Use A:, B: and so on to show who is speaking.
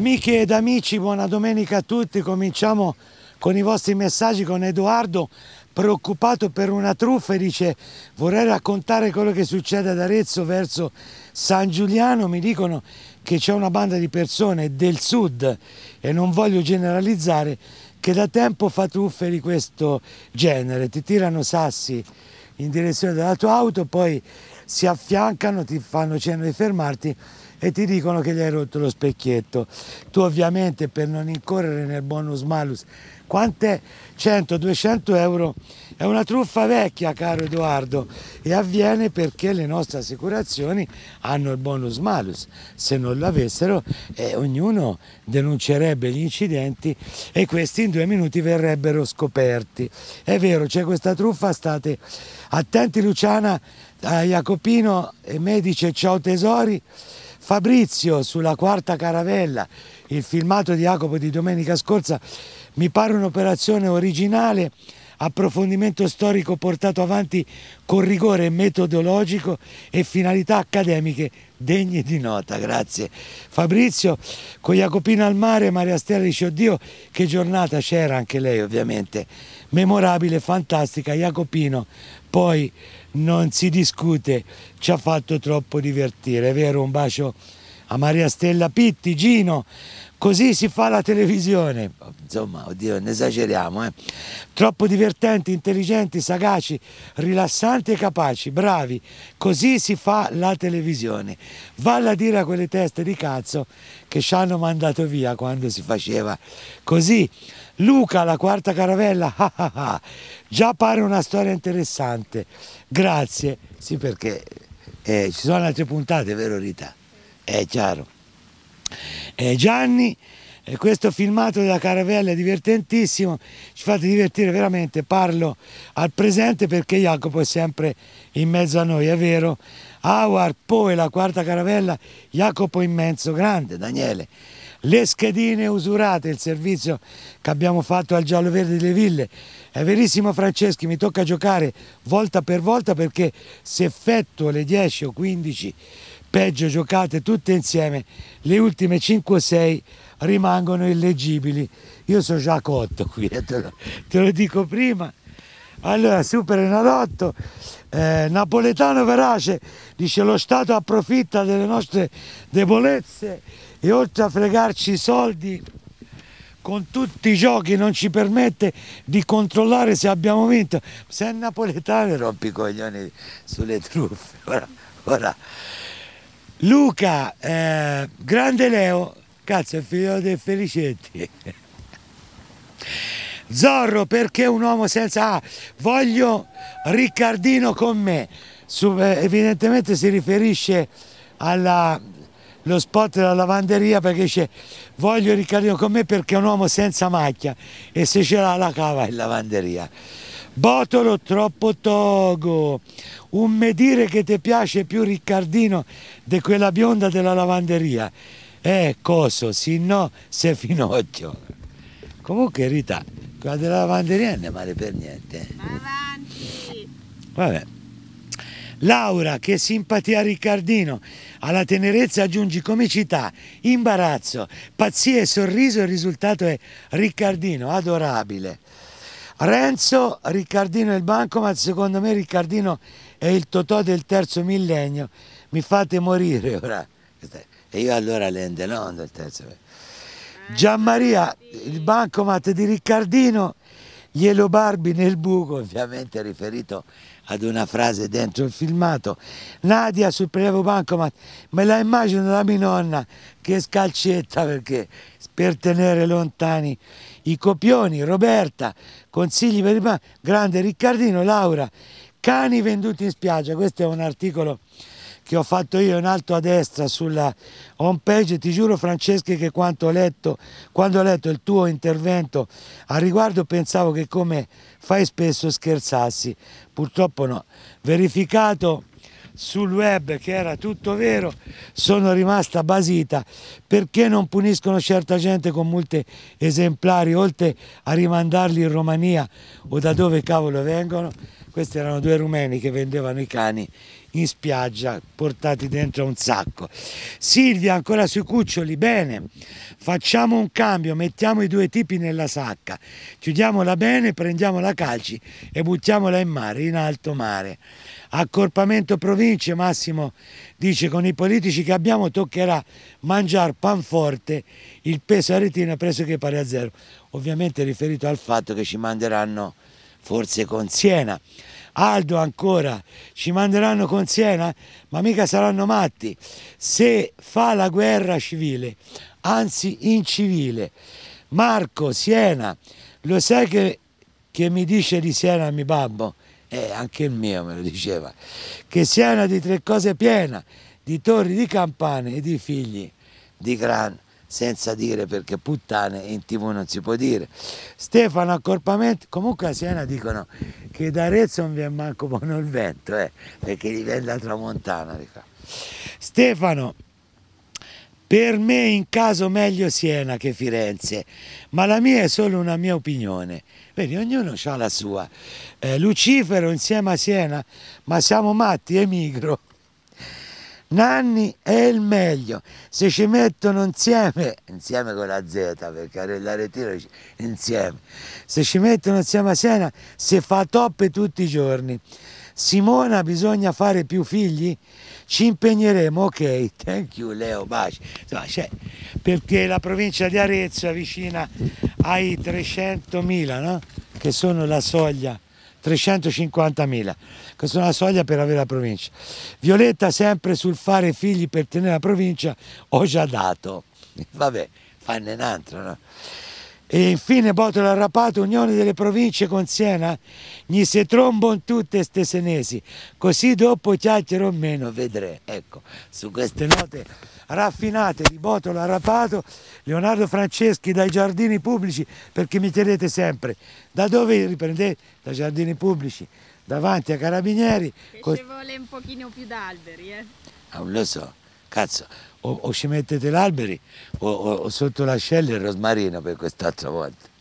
A: Amiche ed amici, buona domenica a tutti. Cominciamo con i vostri messaggi con Edoardo, preoccupato per una truffa e dice vorrei raccontare quello che succede ad Arezzo verso San Giuliano. Mi dicono che c'è una banda di persone del sud e non voglio generalizzare che da tempo fa truffe di questo genere. Ti tirano sassi in direzione della tua auto, poi si affiancano, ti fanno cenno di fermarti e ti dicono che gli hai rotto lo specchietto. Tu ovviamente per non incorrere nel bonus malus, quant'è 100-200 euro? È una truffa vecchia, caro Edoardo, e avviene perché le nostre assicurazioni hanno il bonus malus. Se non l'avessero, eh, ognuno denuncerebbe gli incidenti e questi in due minuti verrebbero scoperti. È vero, c'è questa truffa, state attenti Luciana a Jacopino e me dice ciao tesori, Fabrizio sulla quarta caravella, il filmato di Jacopo di domenica scorsa, mi pare un'operazione originale, approfondimento storico portato avanti con rigore metodologico e finalità accademiche degne di nota, grazie. Fabrizio, con Jacopino al mare, Maria Stella dice, oddio, che giornata c'era anche lei ovviamente, memorabile, fantastica, Jacopino, poi non si discute, ci ha fatto troppo divertire, è vero? Un bacio a Maria Stella Pitti, Gino, Così si fa la televisione, insomma, oddio, ne esageriamo, eh? Troppo divertenti, intelligenti, sagaci, rilassanti e capaci, bravi. Così si fa la televisione. Valla a dire a quelle teste di cazzo che ci hanno mandato via quando si faceva così. Luca, la quarta caravella, ah ah ah. già pare una storia interessante. Grazie, sì perché eh, ci sono altre puntate, vero Rita? È chiaro eh, Gianni. E questo filmato della caravella è divertentissimo, ci fate divertire veramente, parlo al presente perché Jacopo è sempre in mezzo a noi, è vero? Howard, poi la quarta caravella, Jacopo immenso, grande, Daniele. Le schedine usurate, il servizio che abbiamo fatto al Giallo Verde delle Ville. È verissimo Franceschi, mi tocca giocare volta per volta perché se effettuo le 10 o 15 peggio giocate tutte insieme, le ultime 5-6 rimangono illegibili. Io sono già cotto qui, te, lo, te, lo, dico prima. Allora, Super Enalotto, eh, Napoletano Verace dice lo Stato approfitta delle nostre debolezze e oltre a fregarci i soldi con tutti i giochi non ci permette di controllare se abbiamo vinto. Se è napoletano rompi i coglioni sulle truffe. Ora, ora. Luca, eh, grande Leo, cazzo è figlio dei Felicetti. Zorro perché un uomo senza... Ah, voglio Riccardino con me. Su, eh, evidentemente si riferisce allo spot della lavanderia perché dice voglio Riccardino con me perché è un uomo senza macchia e se ce l'ha la cava in lavanderia. Botolo troppo togo, un medire che ti piace più Riccardino di quella bionda della lavanderia. Eh, coso, sì no, se finocchio. Comunque, in verità, quella della lavanderia non è male per niente. Avanti! Vabbè. Laura, che simpatia Riccardino, alla tenerezza aggiungi comicità, imbarazzo, pazzia e sorriso, il risultato è Riccardino, adorabile. Renzo, Riccardino e il Bancomat, secondo me Riccardino è il Totò del terzo millennio, mi fate morire ora. E io allora l'ende non del terzo millennio. Gianmaria, il Bancomat di Riccardino, Glielo Barbi nel buco, ovviamente riferito ad una frase dentro il filmato. Nadia sul prelevo bancomat, me la immagino la mia nonna che scalcetta perché per tenere lontani i copioni, Roberta, consigli per il grande Riccardino, Laura, cani venduti in spiaggia, questo è un articolo che ho fatto io in alto a destra sulla home page, ti giuro Franceschi che quando ho letto, quando ho letto il tuo intervento a riguardo pensavo che come fai spesso scherzassi, purtroppo no, verificato sul web che era tutto vero, sono rimasta basita. Perché non puniscono certa gente con multe esemplari, oltre a rimandarli in Romania o da dove cavolo vengono? Questi erano due rumeni che vendevano i cani in spiaggia, portati dentro un sacco. Silvia ancora sui cuccioli, bene, facciamo un cambio, mettiamo i due tipi nella sacca, chiudiamola bene, prendiamo la calci e buttiamola in mare, in alto mare. Accorpamento province, Massimo dice con i politici che abbiamo toccherà mangiare panforte, il peso aretino è che pare a zero, ovviamente riferito al fatto che ci manderanno forse con Siena. Aldo ancora, ci manderanno con Siena? Ma mica saranno matti. Se fa la guerra civile, anzi incivile, Marco, Siena, lo sai che, che mi dice di Siena mio babbo? Eh, anche il mio me lo diceva, che Siena di tre cose piena, di torri, di campane e di figli di gran senza dire perché puttane in tv non si può dire. Stefano Accorpamento, comunque a Siena dicono che da Arezzo non vi è manco buono il vento, eh, perché la tramontana. Ricordo. Stefano, per me in caso meglio Siena che Firenze, ma la mia è solo una mia opinione. Vedi, ognuno ha la sua. Eh, Lucifero insieme a Siena, ma siamo matti, emigro. Nanni è il meglio, se ci mettono insieme, insieme con la Z perché la ritiro insieme, se ci mettono insieme a Siena si fa toppe tutti i giorni. Simona bisogna fare più figli? Ci impegneremo, ok, thank you Leo, baci. Insomma, cioè, perché la provincia di Arezzo è vicina ai 300.000, no? che sono la soglia 350.000, questa è una soglia per avere la provincia. Violetta sempre sul fare figli per tenere la provincia, ho già dato. Vabbè, fanne un no? E infine Botola Rapato, Unione delle Province con Siena, gli si trombon tutte ste senesi, così dopo chiacchierò meno, vedrete. Ecco, su queste note raffinate di Botola Rapato, Leonardo Franceschi dai giardini pubblici, perché mi chiedete sempre da dove riprendete? Dai giardini pubblici, davanti ai Carabinieri. Che ci vuole un pochino più d'alberi, eh? Non ah, lo so. Cazzo, o, o ci mettete l'alberi o, o, o sotto l'ascella il rosmarino per quest'altra volta.